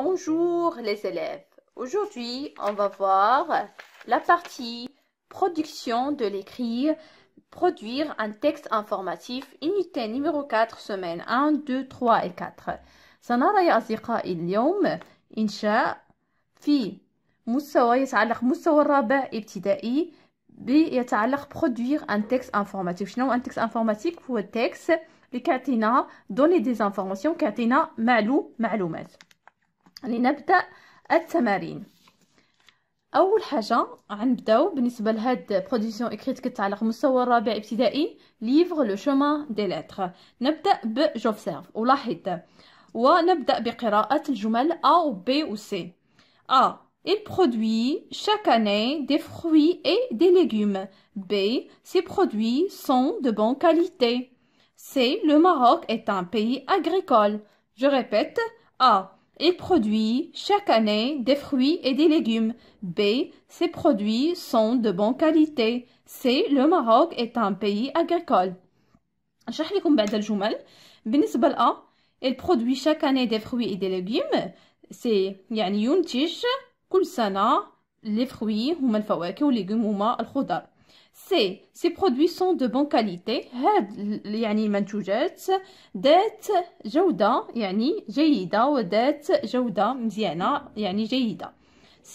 Bonjour les élèves. Aujourd'hui, on va voir la partie production de l'écrit, produire un texte informatif, unité numéro 4, semaine 1, 2, 3 et 4. سنرى أصدقائي اليوم إنشاء في مستوى يتعلق مستوى الرابع ابتدائي بيتعلق produire un texte informatif. شنو un texte informatif هو texte اللي كيعطينا donner des informations donne معلوم معلومات. لنبدأ التمارين اول حاجه غنبداو بالنسبه لهاد برودكسيون اكريت كتعلق مستوى الرابع ابتدائي ليفغ لو شومان دي لاتر نبدا بجوبسيرف ولاحظ ونبدا بقراءه الجمل ا و بي و سي ا Il produit chaque année des fruits et des légumes. B. Ces produits sont de bonne qualité. C. Le Maroc est un pays agricole. Je répète. A. Il produit chaque année des fruits et des légumes. B. Ces produits sont de bonne qualité. C. Le Maroc est un pays agricole. نشرح لكم بعد الجمل بالنسبة A, il produit chaque année des fruits et des légumes c'est يعني ينتج كل année les fruits هما légumes et هما légumes. C. Ces produits sont de bonne qualité. هاد يعني المنتوجات ذات جودة يعني جيدة وذات جودة مزيانة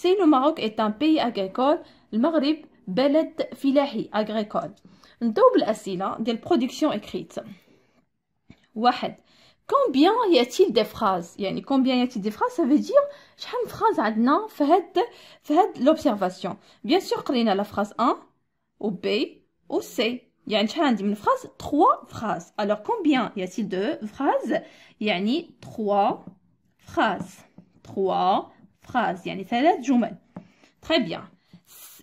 C. Le Maroc est un pays agricole. Le Maghreb, بلد فلاحي agricole. ندوب de la production écrite. واحد. Combien y a-t-il des phrases يعني combien y a-t-il des phrases ça veut dire J'ai une phrase عندنا في هاد في l'observation. Bien sûr, قرينا la phrase 1 ou B ou C. Il y a une phrase, trois phrases. Alors, combien y a-t-il de phrases Il y a ni trois phrases. Trois phrases. Il y a ni la Très bien.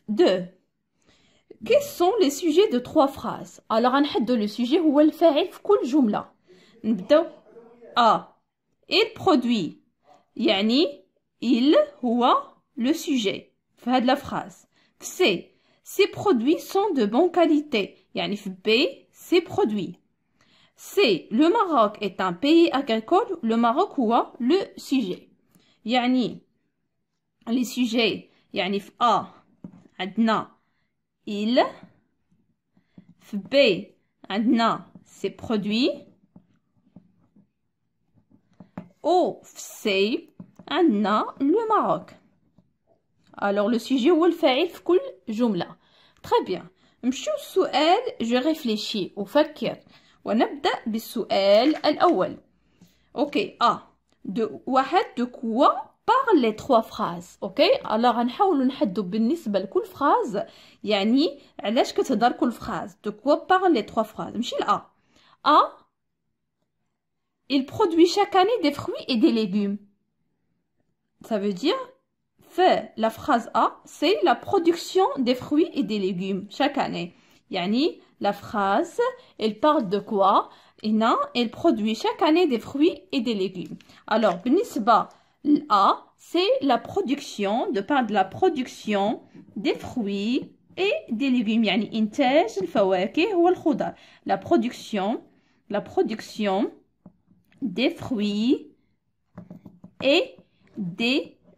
Deux. Quels sont les sujets de trois phrases Alors, on a le sujet où elle fait F cool n'importe A. Il produit. Il, il, ou le sujet. Fait de la phrase. C. Ces produits sont de bonne qualité. Yannif B, ces produits. C. Le Maroc est un pays agricole. Le Maroc le sujet. Yannif, les sujets يعني A Adna il f B Adnan. Ces produits O C le Maroc alors le sujet wolf le في cool, تري بيان نمشيو السؤال جو ريفليشي افكر ونبدا بالسؤال الاول اوكي ا آه. دو واحد دو كوا بار لي تخوا فراز اوكي الوغ غنحاولو نحدو بالنسبه لكل فراز يعني علاش كتهضر كل فراز دو كوا بار لي تخوا فراز نمشي لا ا آه. Il produit chaque année des fruits et des légumes. Ça veut dire la phrase A, c'est la production des fruits et des légumes chaque année. Yani, la phrase, elle parle de quoi Et non, elle produit chaque année des fruits et des légumes. Alors, Bnisba, A, c'est la production, de parle de la production des fruits et des légumes. Yani, ou La production, la production des fruits et des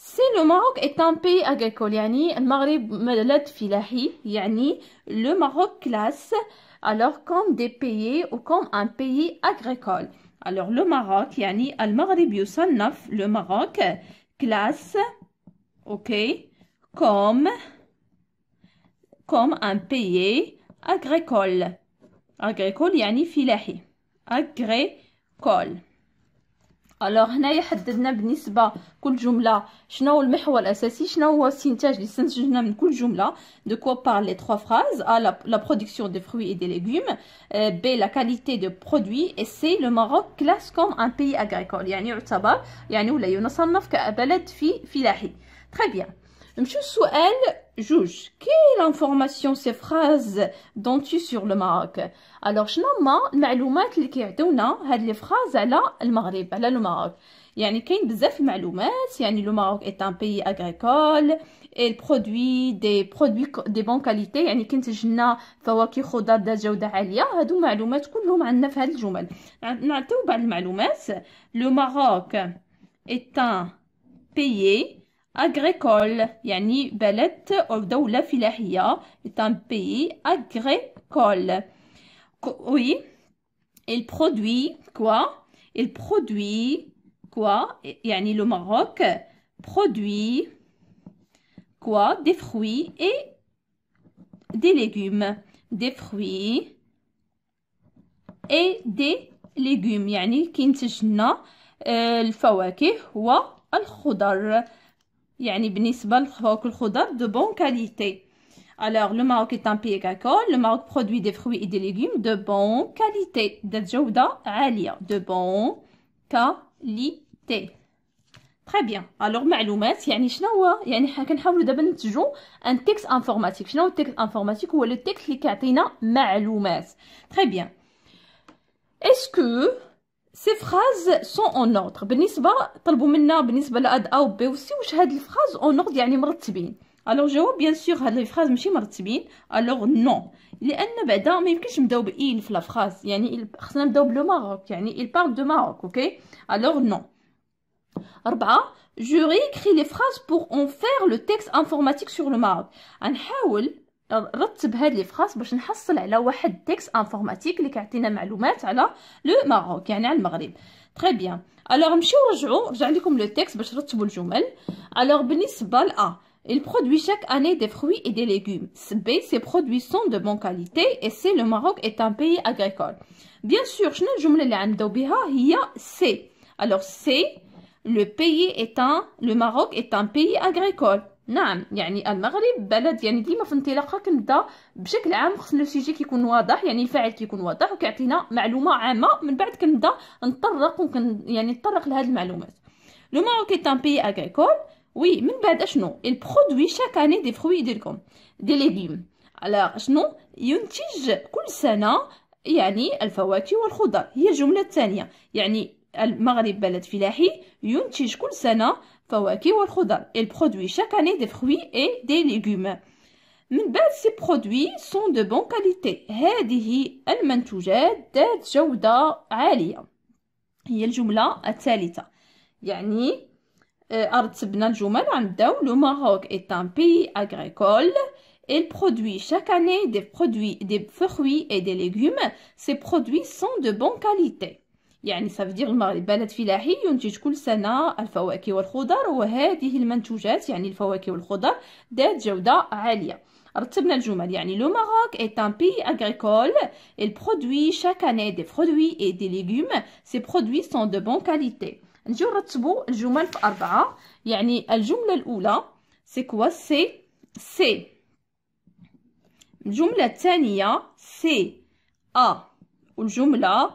Si le Maroc est un pays agricole يعني le Maroc classe alors comme des pays ou comme un pays agricole alors le Maroc يعني المغرب le Maroc classe ok comme comme un pays agricole agricole يعني filahi agricole الوغ هنايا حددنا بالنسبه كل جمله شنو هو المحور الاساسي شنو هو السنتاج اللي استنتجنا من كل جمله دو كوا بار لي تخوا فراز ا لا برودكسيون دي فروي اي دي ليغوم بي لا كاليتي دو برودوي اي سي لو ماروك كلاس كوم ان بي اغريكول يعني يعتبر يعني ولا ينصنف كبلد في فلاحي تري بيان Monsieur Souel, juge, quelle information ces phrases dont tu sur le Maroc Alors, je n'ai pas les informations qui ont les phrases à le Maghreb, à le Maroc. Il y a beaucoup d'informations, il y a le Maroc est un pays agricole, il produit des produits de bonne qualité, il y a des choses qui ont des informations qui ont des informations qui ont des informations. Nous avons des informations, le Maroc est un pays agricole يعني بلد أو دولة فلاحية est un pays agricole oui il produit quoi il produit quoi يعني le Maroc produit quoi des fruits et des légumes des fruits et des légumes يعني كينتج لنا الفواكه والخضر de Alors, le Maroc est un pays qui a le produit des fruits et des légumes de bonne qualité, de bonne qualité. Très bien. Alors, les informations, qu'est-ce que c'est On va toujours travailler sur un texte informatique. Qu'est-ce que c'est un texte informatique ou le texte qui nous donne des informations. Très bien. Est-ce que... سي فراز سون اون اوردر بالنسبه طلبوا منا بالنسبه لاد او بي سي واش هاد الفراز اون اوردر يعني مرتبين الوغ جواب بيان سور هاد لي فراز ماشي مرتبين الوغ نو لان بعدا ما يمكنش نبداو بإيل في لا فراز يعني خصنا نبداو بلو ماروك يعني il parle de Maroc اوكي الوغ نو ربعة je réécris les phrases pour en faire le texte informatique sur le Maroc. نحاول رتب هاد لي فراس باش نحصل على واحد تيكس انفورماتيك اللي كيعطينا معلومات على لو ماروك يعني على المغرب تري بيان الوغ نمشيو نرجعو نرجع لكم لو تيكس باش نرتبو الجمل الوغ بالنسبه لأ Il produit chaque année des fruits et des légumes. B, ces produits sont de bonne qualité et C, le Maroc est un pays agricole. Bien sûr, شنو الجملة اللي عندو بها هي C. Alors C, le pays est un, le Maroc est un pays agricole. نعم يعني المغرب بلد يعني ديما في انطلاقها كنبدا بشكل عام خصنا السيجي كيكون واضح يعني الفاعل كيكون واضح وكيعطينا معلومه عامه من بعد كنبدا نطرق وكن يعني نطرق لهاد المعلومات لو ماروك كي ان بي اغريكول وي من بعد اشنو البرودوي شاك اني دي فروي ديالكم دي ليغيم على شنو ينتج كل سنه يعني الفواكه والخضر هي الجمله الثانيه يعني المغرب بلد فلاحي ينتج كل سنه Il produit chaque année des fruits et des légumes. من بعد سي برودوي سون دو بون كاليتي هذه المنتوجات ذات جودة عالية هي الجملة الثالثة يعني ارتبنا الجمل غنبداو لو ماروك est un pays agricole Il produit chaque année des produits, des fruits et des légumes. Ces produits sont de bonne qualité. يعني سافدير المغرب بلد فلاحي ينتج كل سنة الفواكه والخضر وهذه المنتوجات يعني الفواكه والخضر ذات جودة عالية رتبنا الجمل يعني لو ماروك اي ان بي اغريكول il برودوي شاك اني دي برودوي اي دي ليغوم سي برودوي سون دو بون كاليتي نجيو نرتبوا الجمل في أربعة يعني الجملة الأولى سي كوا سي سي الجملة الثانية سي أ والجملة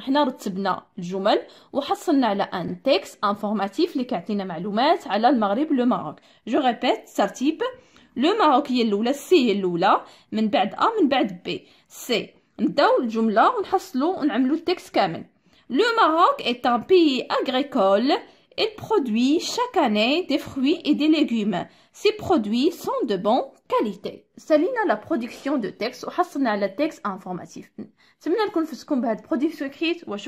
حنا رتبنا الجمل وحصلنا على ان تيكست انفورماتيف اللي كيعطينا معلومات على المغرب لو ماروك جو ريبيت ترتيب لو ماروك هي الاولى سي هي الاولى من بعد ا من بعد بي سي نبداو الجمله ونحصلوا ونعملوا التكست كامل لو ماروك اي ان بي اغريكول Elle produit chaque année des fruits et des légumes. Ces produits sont de bonne qualité. Salina la production de texte ou Hassan a le texte informatif. C'est maintenant que nous faisons la production écrite. Wa